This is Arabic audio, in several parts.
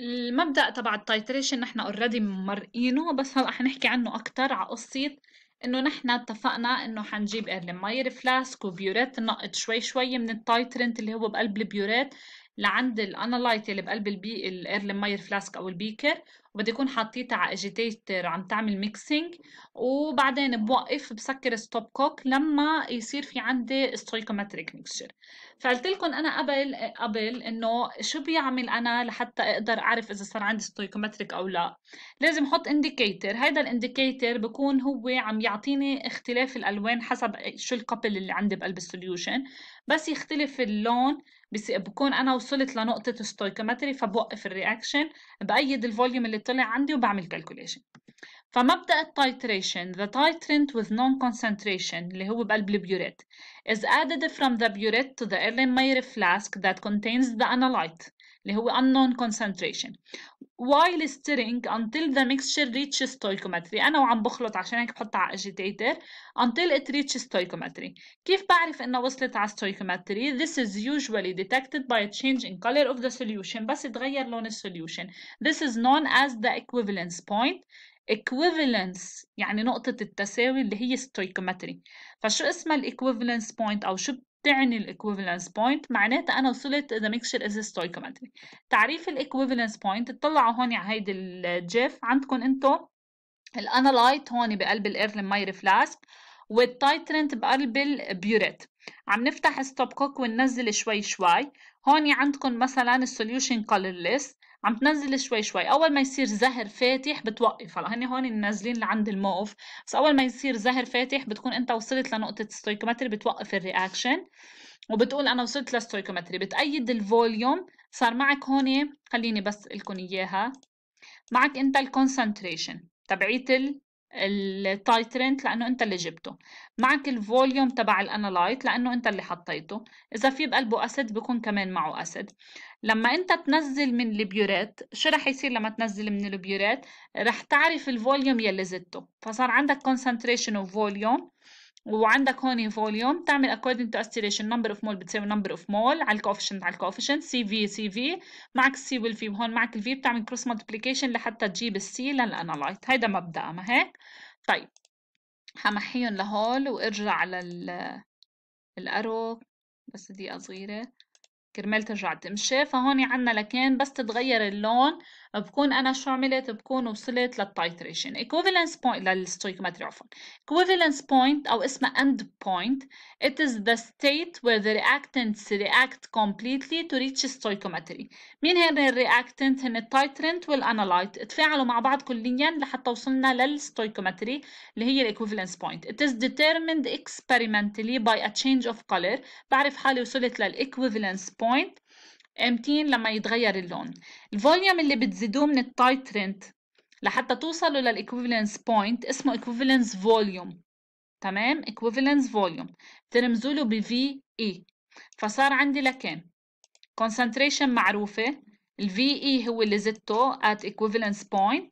المبدأ تبع التايتريشن نحن اوريدي مرقينه بس هلا حنحكي عنه أكتر على قصة إنه نحن اتفقنا إنه حنجيب ماير فلاسك وبيوريت نقط شوي شوي من التايترنت اللي هو بقلب البيوريت لعند الانالايت اللي بقلب البي ماير فلاسك او البيكر وبدي اكون حطيتها على اجيتيتر عم تعمل ميكسينج وبعدين بوقف بسكر ستوب كوك لما يصير في عندي ستويكومتريك ميكسشر فقلت لكم انا قبل قبل انه شو بيعمل انا لحتى اقدر اعرف اذا صار عندي ستويكومتريك او لا لازم احط انديكيتر هيدا الانديكيتر بكون هو عم يعطيني اختلاف الالوان حسب شو الكابل اللي عندي بقلب السوليوشن بس يختلف اللون بكون انا وصلت لنقطه ستويكومتري فبوقف الرياكشن بايد الفوليوم اللي طلع عندي وبعمل calculation فمبدأ التايتريشن the titrant with non-concentration اللي هو بقلب البيوريت is added from the burette to the Erlenmeyer flask that contains the analyte اللي هو unknown concentration while stirring until the mixture reaches stoichiometry أنا وعم بخلط عشان هيك بحطها على agitator until it reaches stoichiometry كيف بعرف إنها وصلت على stoichiometry this is usually detected by a change in color of the solution بس تغير لون solution. this is known as the equivalence point equivalence يعني نقطة التساوي اللي هي stoichiometry فشو اسمها ال equivalence point أو شو تعني الايكويفالنس بوينت معناتها انا وصلت ذا ميكشر از ستويكومنتري تعريف الايكويفالنس بوينت اطلعوا هون على هيدي الجيف عندكم انتم الانالايت هون بقلب الايرلين ماير فلاسك والتايترنت بقلب البيوريت عم نفتح ستوب كوك وننزل شوي شوي هون عندكم مثلا السوليوشن ليست عم تنزل شوي شوي اول ما يصير زهر فاتح بتوقف هلا هن هون نازلين لعند الموف بس اول ما يصير زهر فاتح بتكون انت وصلت لنقطه ستويكومتري بتوقف الرياكشن وبتقول انا وصلت لستويكومتري بتأيد الفوليوم صار معك هون خليني بس لكم اياها معك انت الكونسنتريشن تبعيت التايترنت لانه انت اللي جبته معك الفوليوم تبع الانالايت لانه انت اللي حطيته اذا في بقلبه اسيد بكون كمان معه اسيد لما انت تنزل من البيورات شو رح يصير لما تنزل من البيورات رح تعرف الفوليوم يلي زدته فصار عندك concentration of volume وعندك هون فوليوم تعمل according to aspiration number of mole بتساوي number of mole على الكوفيشنت على الكوفيشنت CV CV معك C والV هون معك الV بتعمل cross multiplication لحتى تجيب C للانالايت هيدا مبدأ ما هيك طيب حمحيهم لهول وارجع لل الارو بس دقيقة صغيرة كرمال ترجع تمشي فهون عنا لكان بس تتغير اللون بكون انا شو عملت بكون وصلت للتايتريشن equivalence point للستويكيومتري عفوا equivalence point او اسمها end point it is the state where the reactants react completely to reach stoichiometry مين هن الرياكتنت هن التايترنت والانالايت تفاعلوا مع بعض كليا لحتى وصلنا للستويكيومتري اللي هي equivalence point it is determined experimentally by a change of color بعرف حالي وصلت للايكوفالنس point امتين لما يتغير اللون الفوليوم اللي بتزيدوه من التايترنت لحتى توصلوا للايكوفالنس بوينت اسمه ايكوفالنس فوليوم تمام equivalence volume بترمزوا له ب VE فصار عندي لكان concentration معروفة ال VE هو اللي زدته at equivalence point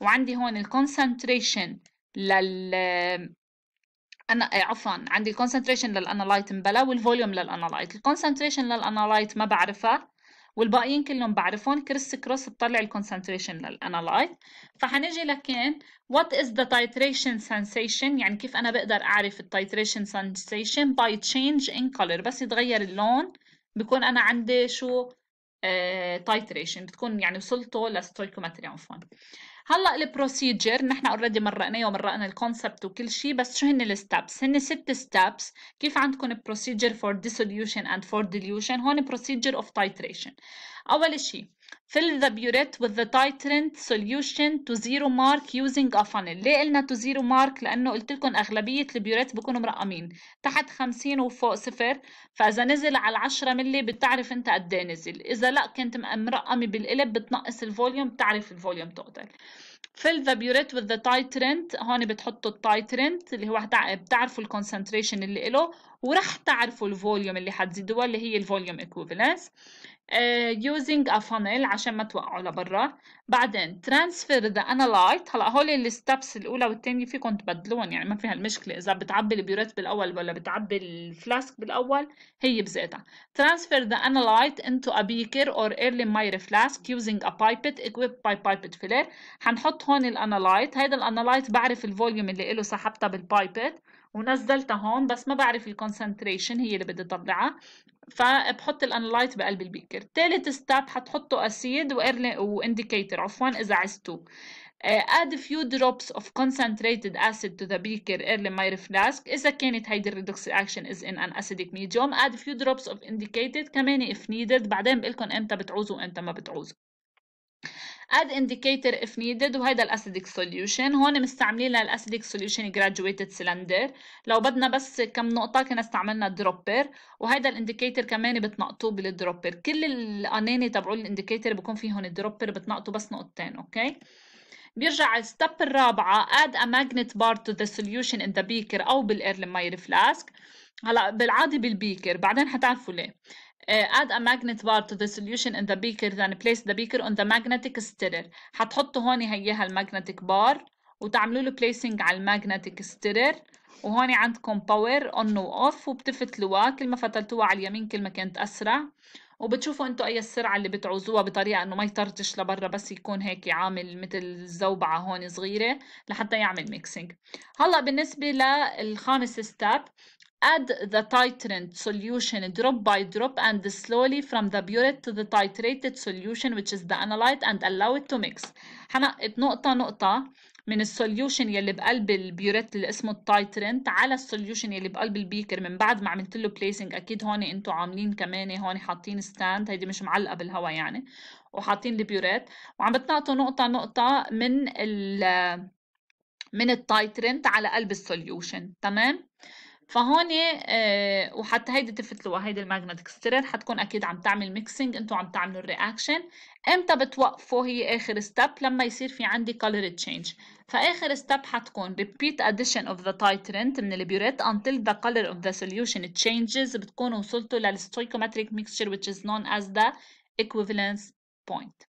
وعندي هون الكونسنتريشن concentration لل أنا إيه، عفوا عندي الكونسنتريشن للانالايت مبلا والفوليوم للانالايت الكونسنتريشن للانالايت ما بعرفها والباقيين كلهم بعرفهم كريس كروس بتطلع الكونسنتريشن للانالايت فحنجي لكان وات از ذا تايتريشن سنسيشن يعني كيف انا بقدر اعرف التايتريشن سنسيشن باي تشينج ان كولر بس يتغير اللون بكون انا عندي شو تايتريشن uh, بتكون يعني وصلته لستويكومتري عفوا هلا البروسيجر نحن اوريدي مرقناه ومرقنا الكونسبت وكل شيء بس شو هن الستبس هن ست ستبس كيف عندكم بروسيجر فور ديسوليوشن اند فور dilution هون بروسيجر اوف تايتريشن اول شيء Fill the burette with the titrant solution to zero mark using a funnel ليه قلنا to zero mark لأنه قلت لكم أغلبية البيوريت بيكونوا مرقمين تحت 50 وفوق صفر فإذا نزل على 10 ملي بتعرف أنت قد إيه نزل إذا لا كنت مرقمة بالقلب بتنقص الفوليوم بتعرف الفوليوم توتال fill the burette with the titrant هون بتحطوا التايترنت اللي هو بتعرفوا الكونسنتريشن اللي له ورح تعرفوا الفوليوم اللي حتزيدوها اللي هي الفوليوم equivalence يوزنج ا فانيل عشان ما توقعوا لبرا بعدين ترانسفير ذا انالايت هلا هول الستبس الاولى والثانيه فيكم تبدلون يعني ما فيها المشكله اذا بتعبي البيوريت بالاول ولا بتعبي الفلاسك بالاول هي بذاتها ترانسفير ذا انالايت انتو ا بيكر اور ايرلي ماير فلاسك يوزنج ا بايبت equipped باي بايبت فيلر حنحط هون الانالايت هيدا الانالايت بعرف الفوليوم اللي له سحبتها بالبايبت ونزلتها هون بس ما بعرف الكونسنتريشن هي اللي بدي اطلعها فبحط الانلايت بقلب البيكر ثالث ستاب حتحطوا اسيد وانديكيتر عفوا اذا عزتوا آه، add few drops of concentrated acid to the beaker early my flask إذا كانت هيدي الريدوكس reaction is in an acidic medium add few drops of indicated كمان if needed بعدين بقلكن امتى بتعوزوا وامتى ما بتعوزوا اد انديكيتر اف نيدد وهيدا الاسيديك سوليوشن هون مستعملين للاسيديك سوليوشن جراديويتد سلندر لو بدنا بس كم نقطة كنا استعملنا دروبر وهيدا الانديكيتر كمان بتنقطوه بالدروبر كل الاناني تبعوا الانديكيتر بكون فيهم الدروبر بتنقطوا بس نقطتين اوكي بيرجع الستب الرابعة اد ا ماجنت بار تو ذا سوليوشن ان ذا بيكر أو ماير فلاسك هلا بالعادي بالبيكر بعدين حتعرفوا ليه Uh, add a magnet bar to the solution in the beaker then place the beaker on the magnetic stirrer حتحطوا هون هيها المagnetic bar وتعملوا له placing على المagnetic stirrer وهون عندكم باور اون واوف وبتفتلوها كل ما فتلتوها على اليمين كل ما كانت اسرع وبتشوفوا انتوا اي السرعه اللي بتعوزوها بطريقه انه ما يطرتش لبرا بس يكون هيك عامل مثل الزوبعه هون صغيره لحتى يعمل ميكسينج هلا بالنسبه للخامس ستاب Add the titrant solution drop by drop and slowly from the burette to the titrated solution which is the analyte and allow it to mix. حنقط نقطة نقطة من السوليوشن يلي بقلب البيوريت اللي اسمه التايترنت على السوليوشن يلي بقلب البيكر من بعد ما عملت له بليسنج اكيد هون انتم عاملين كمان هون حاطين ستاند هيدي مش معلقه بالهواء يعني وحاطين البيوريت وعم بتنقطوا نقطه نقطه من ال من التايترنت على قلب السوليوشن تمام فهون آه وحتى هيدي تفتلوها هيدي الماجنتيك ستيرر حتكون اكيد عم تعمل ميكسينج انتوا عم تعملوا الرياكشن امتى بتوقفوا هي اخر ستيب لما يصير في عندي color تشينج فاخر ستيب حتكون repeat addition of the titrant من البيوريت until the color of the solution changes بتكونوا وصلتوا للستويكومتريك mixture which is known as the equivalence point